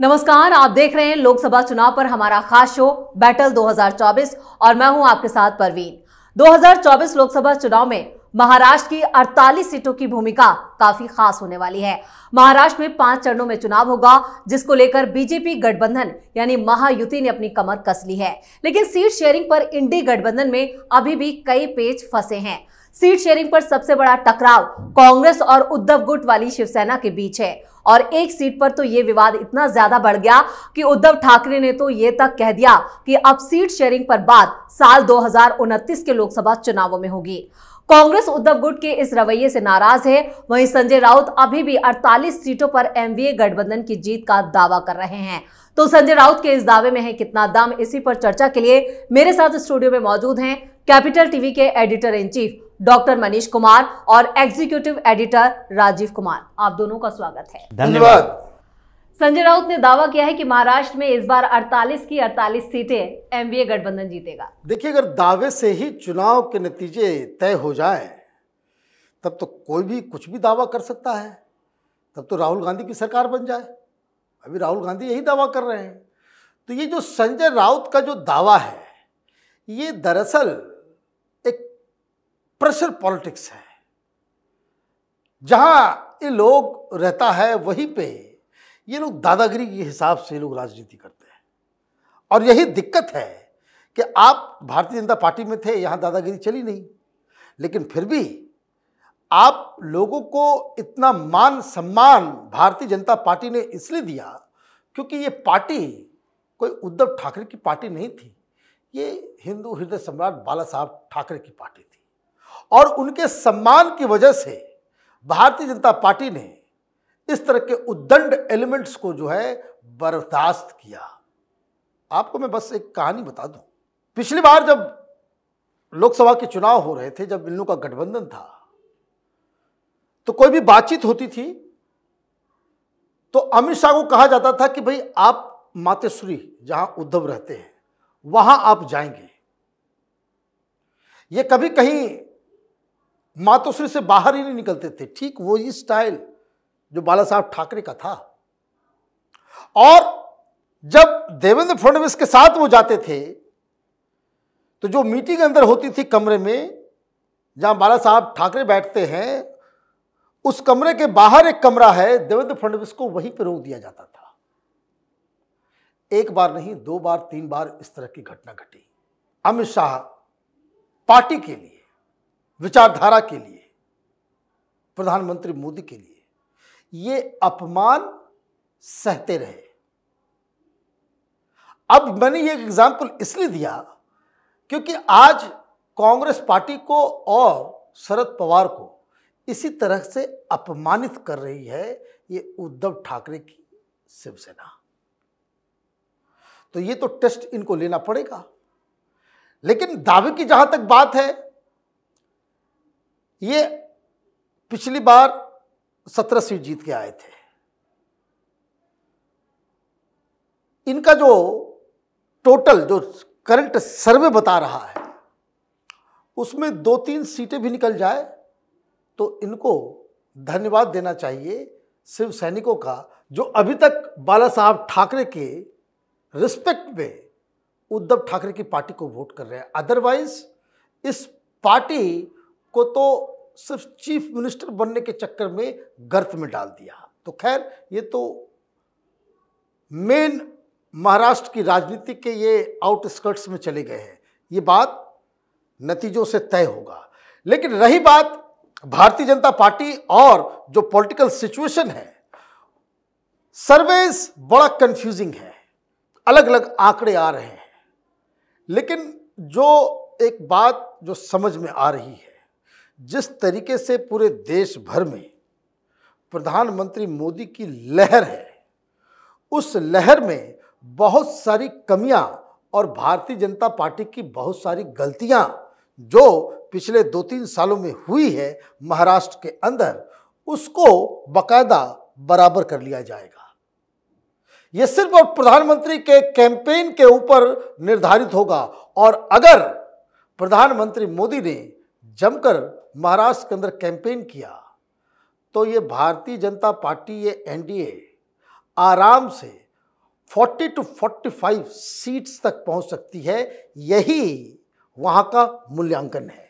नमस्कार आप देख रहे हैं लोकसभा चुनाव पर हमारा खास शो बैटल 2024 और मैं हूं आपके साथ परवीन 2024 लोकसभा चुनाव में महाराष्ट्र की 48 सीटों की भूमिका काफी खास होने वाली है महाराष्ट्र में पांच चरणों में चुनाव होगा जिसको लेकर बीजेपी गठबंधन यानी महायुति ने अपनी कमर कस ली है लेकिन सीट शेयरिंग पर इंडी गठबंधन में अभी भी कई पेज फंसे हैं सीट शेयरिंग पर सबसे बड़ा टकराव कांग्रेस और उद्धव गुट वाली शिवसेना के बीच है और एक सीट पर तो ये विवाद इतना ज्यादा बढ़ गया कि उद्धव ठाकरे ने तो ये तक कह दिया कि अब सीट शेयरिंग पर बात साल दो के लोकसभा चुनावों में होगी कांग्रेस उद्धव गुट के इस रवैये से नाराज है वहीं संजय राउत अभी भी 48 सीटों पर एमवीए गठबंधन की जीत का दावा कर रहे हैं तो संजय राउत के इस दावे में है कितना दाम इसी पर चर्चा के लिए मेरे साथ स्टूडियो में मौजूद हैं कैपिटल टीवी के editor in chief doctor Manish Kumar और एग्जीक्यूटिव एडिटर राजीव कुमार आप दोनों का स्वागत है धन्यवाद संजय राउत ने दावा किया है कि महाराष्ट्र में इस बार 48 की 48 सीटें एमवीए गठबंधन जीतेगा देखिए अगर दावे से ही चुनाव के नतीजे तय हो जाए तब तो कोई भी कुछ भी दावा कर सकता है तब तो राहुल गांधी की सरकार बन जाए अभी राहुल गांधी यही दावा कर रहे हैं तो ये जो संजय राउत का जो दावा है ये दरअसल एक प्रेशर पॉलिटिक्स है जहाँ ये लोग रहता है वहीं पे ये लोग दादागिरी के हिसाब से लोग राजनीति करते हैं और यही दिक्कत है कि आप भारतीय जनता पार्टी में थे यहाँ दादागिरी चली नहीं लेकिन फिर भी आप लोगों को इतना मान सम्मान भारतीय जनता पार्टी ने इसलिए दिया क्योंकि ये पार्टी कोई उद्धव ठाकरे की पार्टी नहीं थी ये हिंदू हृदय सम्राट बाला साहब ठाकरे की पार्टी थी और उनके सम्मान की वजह से भारतीय जनता पार्टी ने इस तरह के उद्दंड एलिमेंट्स को जो है बर्दाश्त किया आपको मैं बस एक कहानी बता दूं पिछली बार जब लोकसभा के चुनाव हो रहे थे जब इन का गठबंधन था तो कोई भी बातचीत होती थी तो अमित शाह को कहा जाता था कि भाई आप मातेश्वरी जहां उद्धव रहते हैं वहां आप जाएंगे ये कभी कहीं मातोश्री से बाहर ही नहीं निकलते थे ठीक वो ही स्टाइल जो बाला साहब ठाकरे का था और जब देवेंद्र फडणवीस के साथ वो जाते थे तो जो मीटिंग अंदर होती थी कमरे में जहां बाला साहब ठाकरे बैठते हैं उस कमरे के बाहर एक कमरा है देवेंद्र फडणवीस को वहीं पर रोक दिया जाता था एक बार नहीं दो बार तीन बार इस तरह की घटना घटी अमित शाह पार्टी के लिए विचारधारा के लिए प्रधानमंत्री मोदी के लिए ये अपमान सहते रहे अब मैंने ये एग्जाम्पल इसलिए दिया क्योंकि आज कांग्रेस पार्टी को और शरद पवार को इसी तरह से अपमानित कर रही है ये उद्धव ठाकरे की शिवसेना तो ये तो टेस्ट इनको लेना पड़ेगा लेकिन दावे की जहां तक बात है ये पिछली बार सत्रह सीट जीत के आए थे इनका जो टोटल जो करंट सर्वे बता रहा है उसमें दो तीन सीटें भी निकल जाए तो इनको धन्यवाद देना चाहिए शिव सैनिकों का जो अभी तक बाला साहब ठाकरे के रिस्पेक्ट में उद्धव ठाकरे की पार्टी को वोट कर रहे हैं अदरवाइज इस पार्टी को तो सिर्फ चीफ मिनिस्टर बनने के चक्कर में गर्त में डाल दिया तो खैर ये तो मेन महाराष्ट्र की राजनीति के ये आउटस्कर्ट्स में चले गए हैं ये बात नतीजों से तय होगा लेकिन रही बात भारतीय जनता पार्टी और जो पॉलिटिकल सिचुएशन है सर्वेस बड़ा कंफ्यूजिंग है अलग अलग आंकड़े आ रहे हैं लेकिन जो एक बात जो समझ में आ रही है जिस तरीके से पूरे देश भर में प्रधानमंत्री मोदी की लहर है उस लहर में बहुत सारी कमियां और भारतीय जनता पार्टी की बहुत सारी गलतियां जो पिछले दो तीन सालों में हुई है महाराष्ट्र के अंदर उसको बकायदा बराबर कर लिया जाएगा ये सिर्फ और प्रधानमंत्री के कैंपेन के ऊपर निर्धारित होगा और अगर प्रधानमंत्री मोदी ने जमकर महाराष्ट्र के अंदर कैंपेन किया तो ये भारतीय जनता पार्टी ये एनडीए आराम से 40 टू 45 सीट्स तक पहुंच सकती है यही वहाँ का मूल्यांकन है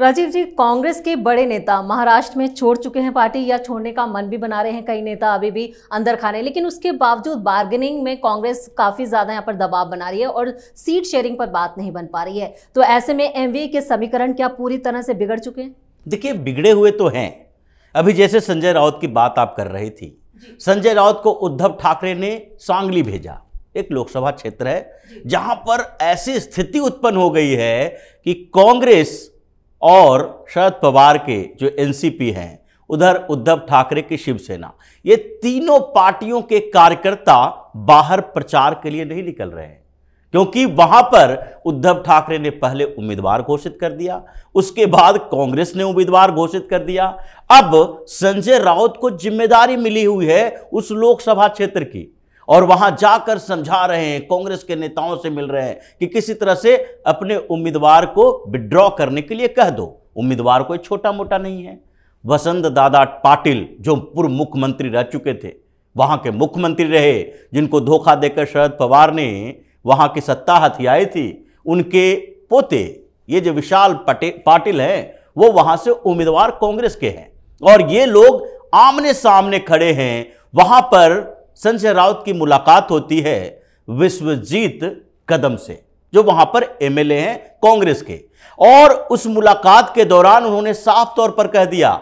राजीव जी कांग्रेस के बड़े नेता महाराष्ट्र में छोड़ चुके हैं पार्टी या छोड़ने का मन भी बना रहे हैं कई नेता अभी भी अंदर खाने लेकिन उसके बावजूद बार्गेनिंग में कांग्रेस काफ़ी ज़्यादा यहाँ पर दबाव बना रही है और सीट शेयरिंग पर बात नहीं बन पा रही है तो ऐसे में एम के समीकरण क्या पूरी तरह से बिगड़ चुके हैं देखिए बिगड़े हुए तो हैं अभी जैसे संजय राउत की बात आप कर रही थी संजय राउत को उद्धव ठाकरे ने सांगली भेजा एक लोकसभा क्षेत्र है जहां पर ऐसी स्थिति उत्पन्न हो गई है कि कांग्रेस और शरद पवार के जो एनसीपी हैं उधर उद्धव ठाकरे की शिवसेना ये तीनों पार्टियों के कार्यकर्ता बाहर प्रचार के लिए नहीं निकल रहे हैं क्योंकि वहां पर उद्धव ठाकरे ने पहले उम्मीदवार घोषित कर दिया उसके बाद कांग्रेस ने उम्मीदवार घोषित कर दिया अब संजय राउत को जिम्मेदारी मिली हुई है उस लोकसभा क्षेत्र की और वहां जाकर समझा रहे हैं कांग्रेस के नेताओं से मिल रहे हैं कि किसी तरह से अपने उम्मीदवार को विड्रॉ करने के लिए कह दो उम्मीदवार कोई छोटा मोटा नहीं है वसंत दादा पाटिल जो पूर्व मुख्यमंत्री रह चुके थे वहां के मुख्यमंत्री रहे जिनको धोखा देकर शरद पवार ने वहां की सत्ता हथियाई थी उनके पोते ये जो विशाल पाटिल हैं वो वहां से उम्मीदवार कांग्रेस के हैं और ये लोग आमने सामने खड़े हैं वहां पर संजय राउत की मुलाकात होती है विश्वजीत कदम से जो वहां पर एमएलए हैं कांग्रेस के और उस मुलाकात के दौरान उन्होंने साफ तौर पर कह दिया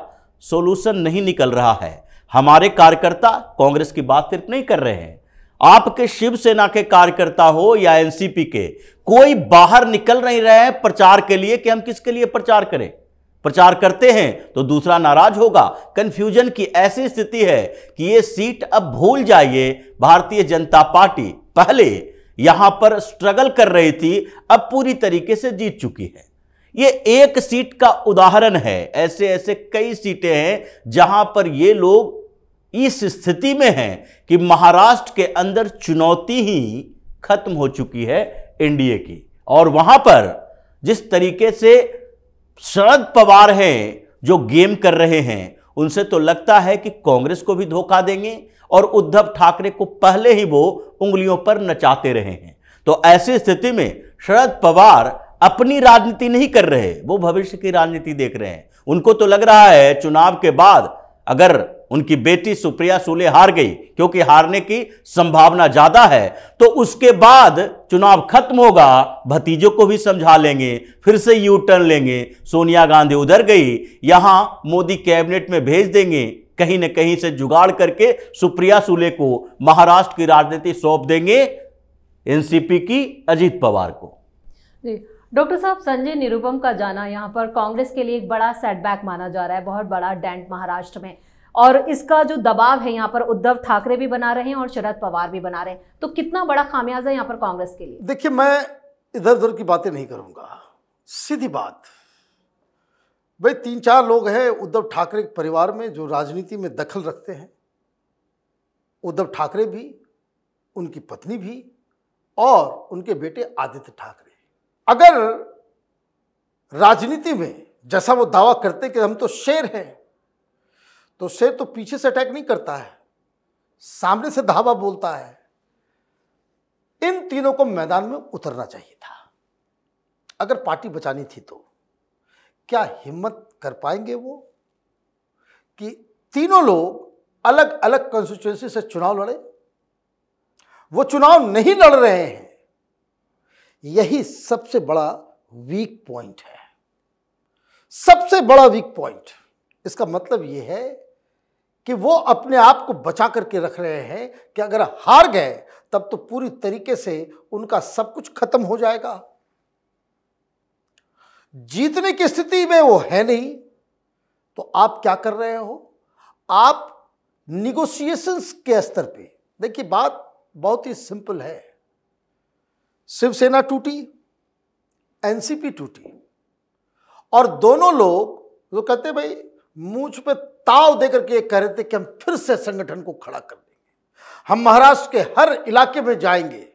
सोल्यूशन नहीं निकल रहा है हमारे कार्यकर्ता कांग्रेस की बात सिर्फ नहीं कर रहे हैं आपके शिवसेना के कार्यकर्ता हो या एनसीपी के कोई बाहर निकल नहीं रहे हैं प्रचार के लिए कि हम किसके लिए प्रचार करें प्रचार करते हैं तो दूसरा नाराज होगा कन्फ्यूजन की ऐसी स्थिति है कि ये सीट अब भूल जाइए भारतीय जनता पार्टी पहले यहां पर स्ट्रगल कर रही थी अब पूरी तरीके से जीत चुकी है ये एक सीट का उदाहरण है ऐसे ऐसे कई सीटें हैं जहां पर ये लोग इस स्थिति में हैं कि महाराष्ट्र के अंदर चुनौती ही खत्म हो चुकी है एनडीए की और वहां पर जिस तरीके से शरद पवार हैं जो गेम कर रहे हैं उनसे तो लगता है कि कांग्रेस को भी धोखा देंगे और उद्धव ठाकरे को पहले ही वो उंगलियों पर नचाते रहे हैं तो ऐसी स्थिति में शरद पवार अपनी राजनीति नहीं कर रहे वो भविष्य की राजनीति देख रहे हैं उनको तो लग रहा है चुनाव के बाद अगर उनकी बेटी सुप्रिया सूले हार गई क्योंकि हारने की संभावना ज्यादा है तो उसके बाद चुनाव खत्म होगा भतीजों को भी समझा लेंगे फिर से यू टर्न लेंगे सोनिया गांधी उधर गई यहां मोदी कैबिनेट में भेज देंगे कहीं न कहीं से जुगाड़ करके सुप्रिया सूले को महाराष्ट्र की राजनीति सौंप देंगे एनसीपी की अजीत पवार को जी डॉक्टर साहब संजय निरुपम का जाना यहाँ पर कांग्रेस के लिए एक बड़ा सेटबैक माना जा रहा है बहुत बड़ा डेंट महाराष्ट्र में और इसका जो दबाव है यहाँ पर उद्धव ठाकरे भी बना रहे हैं और शरद पवार भी बना रहे हैं तो कितना बड़ा खामियाजा यहाँ पर कांग्रेस के लिए देखिए मैं इधर उधर की बातें नहीं करूँगा सीधी बात भाई तीन चार लोग हैं उद्धव ठाकरे के परिवार में जो राजनीति में दखल रखते हैं उद्धव ठाकरे भी उनकी पत्नी भी और उनके बेटे आदित्य ठाकरे अगर राजनीति में जैसा वो दावा करते कि हम तो शेर हैं तो शेर तो पीछे से अटैक नहीं करता है सामने से धावा बोलता है इन तीनों को मैदान में उतरना चाहिए था अगर पार्टी बचानी थी तो क्या हिम्मत कर पाएंगे वो कि तीनों लोग अलग अलग कॉन्स्टिट्युएंसी से चुनाव लड़े वो चुनाव नहीं लड़ रहे हैं यही सबसे बड़ा वीक पॉइंट है सबसे बड़ा वीक पॉइंट इसका मतलब यह है कि वो अपने आप को बचा करके रख रहे हैं कि अगर हार गए तब तो पूरी तरीके से उनका सब कुछ खत्म हो जाएगा जीतने की स्थिति में वो है नहीं तो आप क्या कर रहे हो आप निगोशिएशंस के स्तर पे देखिए बात बहुत ही सिंपल है शिवसेना टूटी एनसीपी टूटी और दोनों लोग जो कहते भाई मूछ पे प्रस्ताव देकर के कह रहे थे कि हम फिर से संगठन को खड़ा कर देंगे हम महाराष्ट्र के हर इलाके में जाएंगे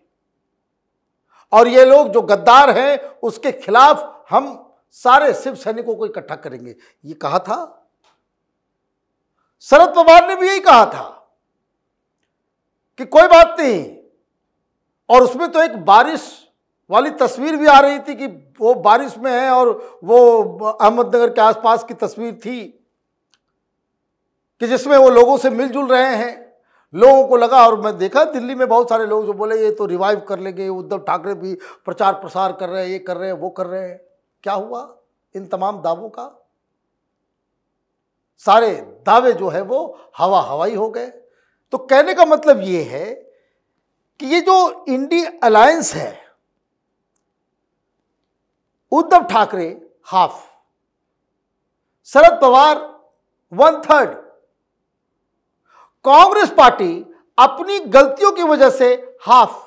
और ये लोग जो गद्दार हैं उसके खिलाफ हम सारे शिव सैनिकों को इकट्ठा करेंगे ये कहा था शरद पवार ने भी यही कहा था कि कोई बात नहीं और उसमें तो एक बारिश वाली तस्वीर भी आ रही थी कि वो बारिश में है और वो अहमदनगर के आसपास की तस्वीर थी कि जिसमें वो लोगों से मिलजुल रहे हैं लोगों को लगा और मैं देखा दिल्ली में बहुत सारे लोग जो बोले ये तो रिवाइव कर लेंगे उद्धव ठाकरे भी प्रचार प्रसार कर रहे हैं ये कर रहे हैं वो कर रहे हैं क्या हुआ इन तमाम दावों का सारे दावे जो है वो हवा हवाई हो गए तो कहने का मतलब ये है कि ये जो इंडी अलायंस है Uddhav Thackeray half Sharad Pawar one third Congress party अपनी गलतियों की वजह से हाफ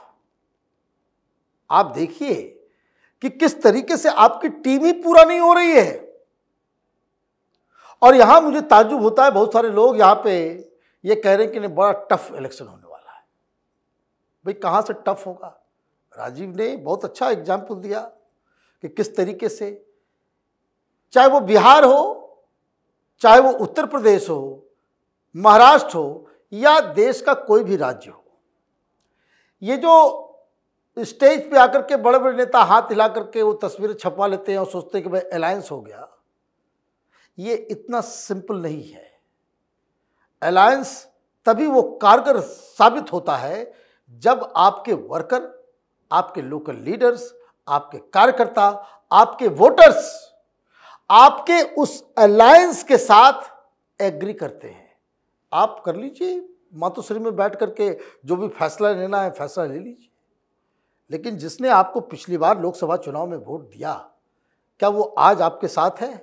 आप देखिए कि किस तरीके से आपकी टीम ही पूरा नहीं हो रही है और यहां मुझे ताजुब होता है बहुत सारे लोग यहां पे ये कह रहे हैं कि नहीं बड़ा टफ इलेक्शन होने वाला है भाई कहां से टफ होगा राजीव ने बहुत अच्छा एग्जाम्पल दिया कि किस तरीके से चाहे वो बिहार हो चाहे वो उत्तर प्रदेश हो महाराष्ट्र हो या देश का कोई भी राज्य हो ये जो स्टेज पे आकर के बड़े बड़े नेता हाथ हिला करके वो तस्वीरें छपवा लेते हैं और सोचते हैं कि भाई अलायंस हो गया ये इतना सिंपल नहीं है अलायंस तभी वो कारगर साबित होता है जब आपके वर्कर आपके लोकल लीडर्स आपके कार्यकर्ता आपके वोटर्स आपके उस अलायंस के साथ एग्री करते हैं आप कर लीजिए मातोश्री में बैठ करके जो भी फैसला लेना है फैसला ले लीजिए लेकिन जिसने आपको पिछली बार लोकसभा चुनाव में वोट दिया क्या वो आज आपके साथ है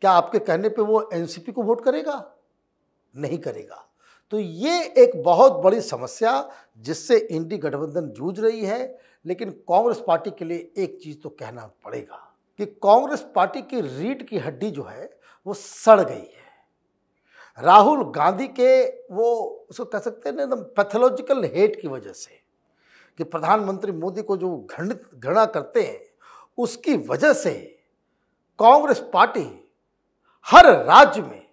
क्या आपके कहने पे वो एनसीपी को वोट करेगा नहीं करेगा तो ये एक बहुत बड़ी समस्या जिससे इंडी गठबंधन जूझ रही है लेकिन कांग्रेस पार्टी के लिए एक चीज़ तो कहना पड़ेगा कि कांग्रेस पार्टी की रीढ़ की हड्डी जो है वो सड़ गई है राहुल गांधी के वो उसको कह सकते हैं ना एकदम पैथोलॉजिकल हेट की वजह से कि प्रधानमंत्री मोदी को जो घृणित घृणा करते हैं उसकी वजह से कांग्रेस पार्टी हर राज्य में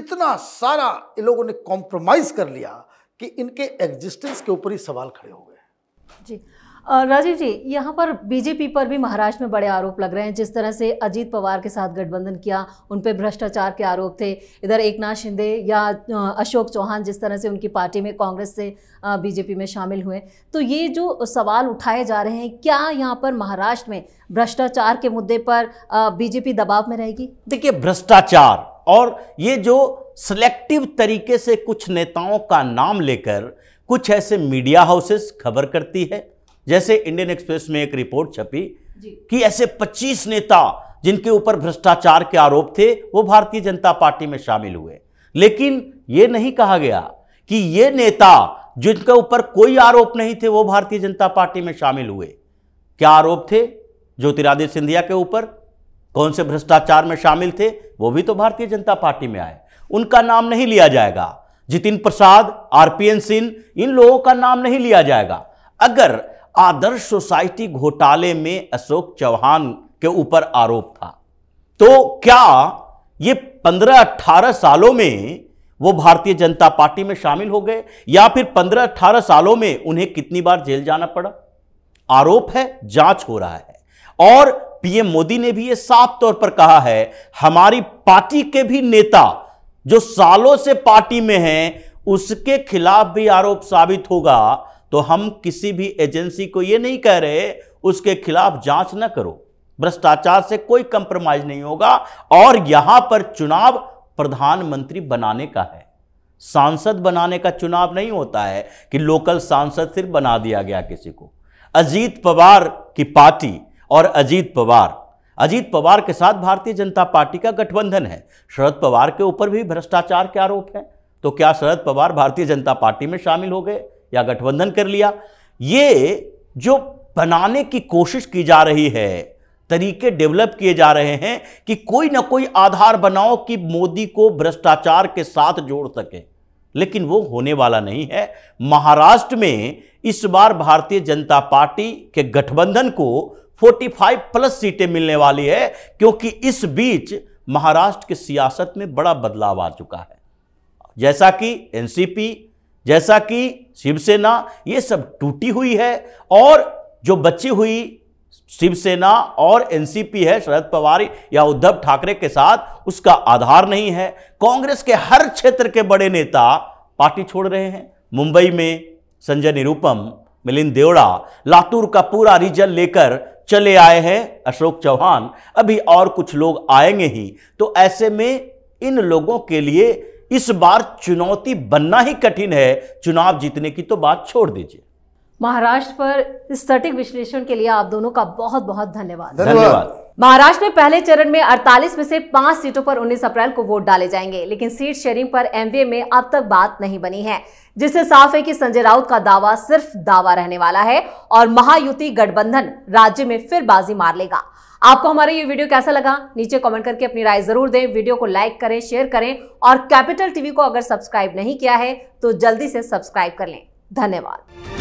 इतना सारा इन लोगों ने कॉम्प्रोमाइज़ कर लिया कि इनके एग्जिस्टेंस के ऊपर ही सवाल खड़े हो गए जी राजीव जी यहाँ पर बीजेपी पर भी महाराष्ट्र में बड़े आरोप लग रहे हैं जिस तरह से अजीत पवार के साथ गठबंधन किया उन पर भ्रष्टाचार के आरोप थे इधर एक नाथ शिंदे या अशोक चौहान जिस तरह से उनकी पार्टी में कांग्रेस से बीजेपी में शामिल हुए तो ये जो सवाल उठाए जा रहे हैं क्या यहाँ पर महाराष्ट्र में भ्रष्टाचार के मुद्दे पर बीजेपी दबाव में रहेगी देखिए भ्रष्टाचार और ये जो सिलेक्टिव तरीके से कुछ नेताओं का नाम लेकर कुछ ऐसे मीडिया हाउसेस खबर करती है जैसे इंडियन एक्सप्रेस में एक रिपोर्ट छपी कि ऐसे 25 नेता जिनके ऊपर भ्रष्टाचार के आरोप थे वो भारतीय जनता पार्टी में शामिल हुए लेकिन ये नहीं कहा गया कि ये नेता जिनके ऊपर कोई आरोप नहीं थे वो भारतीय जनता पार्टी में शामिल हुए क्या आरोप थे ज्योतिरादित्य सिंधिया के ऊपर कौन से भ्रष्टाचार में शामिल थे वो भी तो भारतीय जनता पार्टी में आए उनका नाम नहीं लिया जाएगा जितिन प्रसाद आरपीएन सिंह इन लोगों का नाम नहीं लिया जाएगा अगर आदर्श सोसाइटी घोटाले में अशोक चौहान के ऊपर आरोप था तो क्या ये पंद्रह अट्ठारह सालों में वो भारतीय जनता पार्टी में शामिल हो गए या फिर पंद्रह अट्ठारह सालों में उन्हें कितनी बार जेल जाना पड़ा आरोप है जांच हो रहा है और पीएम मोदी ने भी ये साफ तौर पर कहा है हमारी पार्टी के भी नेता जो सालों से पार्टी में हैं उसके खिलाफ भी आरोप साबित होगा तो हम किसी भी एजेंसी को ये नहीं कह रहे उसके खिलाफ जांच न करो भ्रष्टाचार से कोई कंप्रोमाइज नहीं होगा और यहां पर चुनाव प्रधानमंत्री बनाने का है सांसद बनाने का चुनाव नहीं होता है कि लोकल सांसद सिर्फ बना दिया गया किसी को अजीत पवार की पार्टी और अजीत पवार अजीत पवार के साथ भारतीय जनता पार्टी का गठबंधन है शरद पवार के ऊपर भी भ्रष्टाचार के आरोप हैं तो क्या शरद पवार भारतीय जनता पार्टी में शामिल हो गए या गठबंधन कर लिया ये जो बनाने की कोशिश की जा रही है तरीके डेवलप किए जा रहे हैं कि कोई ना कोई आधार बनाओ कि मोदी को भ्रष्टाचार के साथ जोड़ सके लेकिन वो होने वाला नहीं है महाराष्ट्र में इस बार भारतीय जनता पार्टी के गठबंधन को 45 प्लस सीटें मिलने वाली है क्योंकि इस बीच महाराष्ट्र की सियासत में बड़ा बदलाव आ चुका है जैसा कि एनसीपी जैसा कि शिवसेना ये सब टूटी हुई है और जो बची हुई शिवसेना और एनसीपी है शरद पवार या उद्धव ठाकरे के साथ उसका आधार नहीं है कांग्रेस के हर क्षेत्र के बड़े नेता पार्टी छोड़ रहे हैं मुंबई में संजय निरूपम मिलिंद देवड़ा लातूर का पूरा रीजन लेकर चले आए हैं अशोक चौहान अभी और कुछ लोग आएंगे ही तो ऐसे में इन लोगों के लिए इस बार चुनौती बनना ही कठिन है चुनाव जीतने की तो बात छोड़ दीजिए महाराष्ट्र पर स्थितिक विश्लेषण के लिए आप दोनों का बहुत बहुत धन्यवाद धन्यवाद महाराष्ट्र में पहले चरण में 48 में से पांच सीटों पर 19 अप्रैल को वोट डाले जाएंगे लेकिन सीट शेयरिंग पर एमवीए में अब तक बात नहीं बनी है जिससे साफ है कि संजय राउत का दावा सिर्फ दावा रहने वाला है और महायुति गठबंधन राज्य में फिर बाजी मार लेगा आपको हमारा ये वीडियो कैसा लगा नीचे कमेंट करके अपनी राय जरूर दें वीडियो को लाइक करें शेयर करें और कैपिटल टीवी को अगर सब्सक्राइब नहीं किया है तो जल्दी से सब्सक्राइब कर लें धन्यवाद